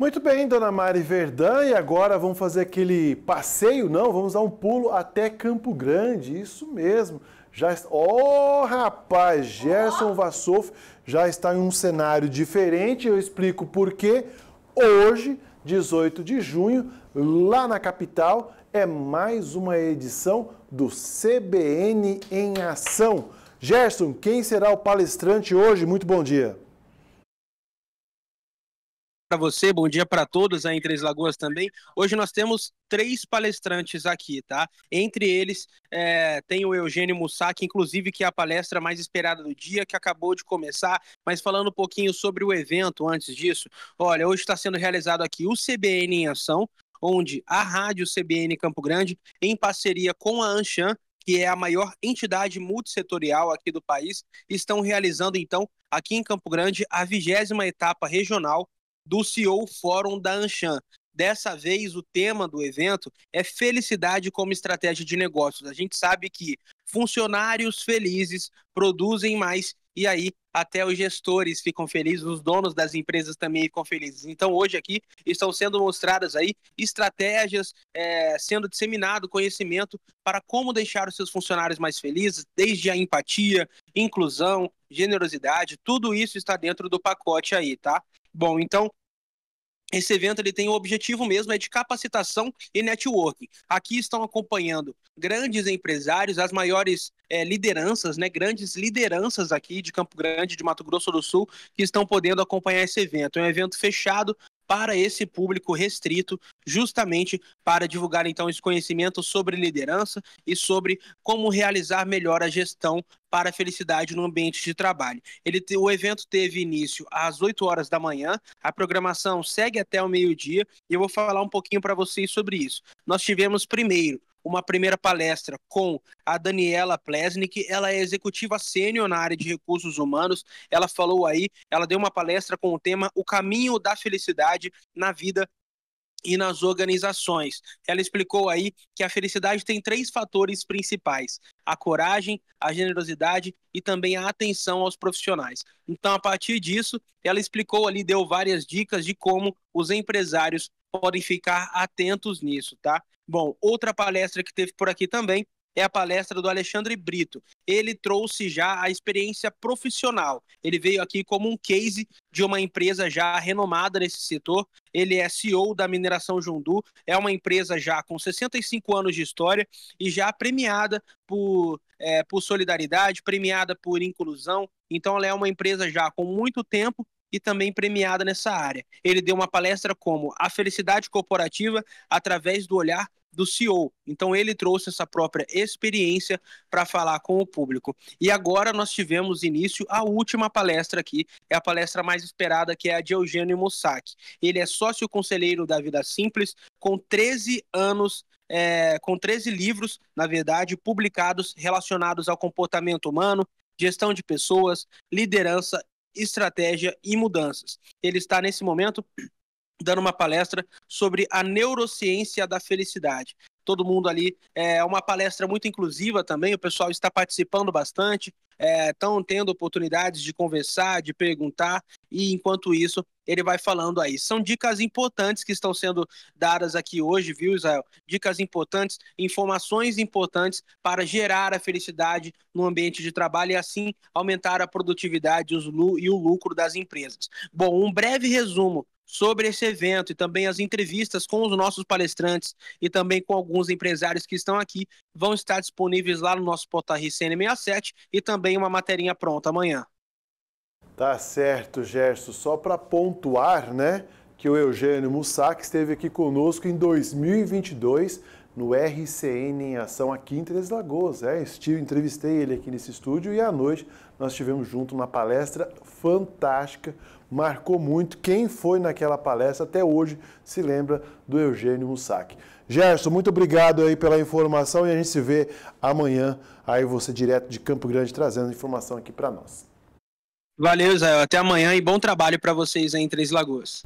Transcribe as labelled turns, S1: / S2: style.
S1: Muito bem, dona Mari Verdã, e agora vamos fazer aquele passeio, não? Vamos dar um pulo até Campo Grande, isso mesmo. Já Oh, rapaz, Gerson oh. Vassouf já está em um cenário diferente, eu explico por quê. Hoje, 18 de junho, lá na capital, é mais uma edição do CBN em Ação. Gerson, quem será o palestrante hoje? Muito bom dia
S2: para você, bom dia para todos aí em Três Lagoas também. Hoje nós temos três palestrantes aqui, tá? Entre eles é, tem o Eugênio Mussac, inclusive que é a palestra mais esperada do dia, que acabou de começar, mas falando um pouquinho sobre o evento antes disso. Olha, hoje está sendo realizado aqui o CBN em Ação, onde a Rádio CBN Campo Grande, em parceria com a Anshan, que é a maior entidade multissetorial aqui do país, estão realizando então aqui em Campo Grande a vigésima etapa regional do CEO Fórum da Anshan. Dessa vez, o tema do evento é felicidade como estratégia de negócios. A gente sabe que funcionários felizes produzem mais e aí até os gestores ficam felizes, os donos das empresas também ficam felizes. Então hoje aqui estão sendo mostradas aí estratégias, é, sendo disseminado conhecimento para como deixar os seus funcionários mais felizes, desde a empatia, inclusão, generosidade, tudo isso está dentro do pacote aí, tá? Bom, então esse evento ele tem o objetivo mesmo é de capacitação e networking. Aqui estão acompanhando grandes empresários, as maiores é, lideranças, né, grandes lideranças aqui de Campo Grande, de Mato Grosso do Sul, que estão podendo acompanhar esse evento. É um evento fechado para esse público restrito, justamente para divulgar então esse conhecimento sobre liderança e sobre como realizar melhor a gestão para a felicidade no ambiente de trabalho. Ele, o evento teve início às 8 horas da manhã, a programação segue até o meio-dia e eu vou falar um pouquinho para vocês sobre isso. Nós tivemos primeiro uma primeira palestra com a Daniela Plesnik, ela é executiva sênior na área de recursos humanos. Ela falou aí, ela deu uma palestra com o tema O caminho da felicidade na vida e nas organizações. Ela explicou aí que a felicidade tem três fatores principais: a coragem, a generosidade e também a atenção aos profissionais. Então, a partir disso, ela explicou ali, deu várias dicas de como os empresários podem ficar atentos nisso, tá? Bom, outra palestra que teve por aqui também é a palestra do Alexandre Brito. Ele trouxe já a experiência profissional. Ele veio aqui como um case de uma empresa já renomada nesse setor. Ele é CEO da Mineração Jundu, é uma empresa já com 65 anos de história e já premiada por, é, por solidariedade, premiada por inclusão. Então, ela é uma empresa já com muito tempo e também premiada nessa área. Ele deu uma palestra como A Felicidade Corporativa através do olhar do CEO. Então ele trouxe essa própria experiência para falar com o público. E agora nós tivemos início a última palestra aqui, é a palestra mais esperada que é a de Eugênio Mossack. Ele é sócio conselheiro da Vida Simples com 13 anos é, com 13 livros, na verdade, publicados relacionados ao comportamento humano, gestão de pessoas, liderança estratégia e mudanças. Ele está nesse momento dando uma palestra sobre a neurociência da felicidade. Todo mundo ali é uma palestra muito inclusiva também. O pessoal está participando bastante, estão é, tendo oportunidades de conversar, de perguntar. E enquanto isso, ele vai falando aí. São dicas importantes que estão sendo dadas aqui hoje, viu, Israel? Dicas importantes, informações importantes para gerar a felicidade no ambiente de trabalho e assim aumentar a produtividade e o lucro das empresas. Bom, um breve resumo sobre esse evento e também as entrevistas com os nossos palestrantes e também com alguns empresários que estão aqui vão estar disponíveis lá no nosso portal RCN67 e também uma materinha pronta amanhã.
S1: Tá certo, Gerson. Só para pontuar, né, que o Eugênio Mussac esteve aqui conosco em 2022 no RCN em Ação aqui em Três Lagoas. É, estive, entrevistei ele aqui nesse estúdio e à noite nós tivemos junto uma palestra fantástica, marcou muito. Quem foi naquela palestra até hoje se lembra do Eugênio Mussac. Gerson, muito obrigado aí pela informação e a gente se vê amanhã aí você direto de Campo Grande trazendo informação aqui para nós.
S2: Valeu, Zé. Até amanhã e bom trabalho para vocês aí em Três Lagoas.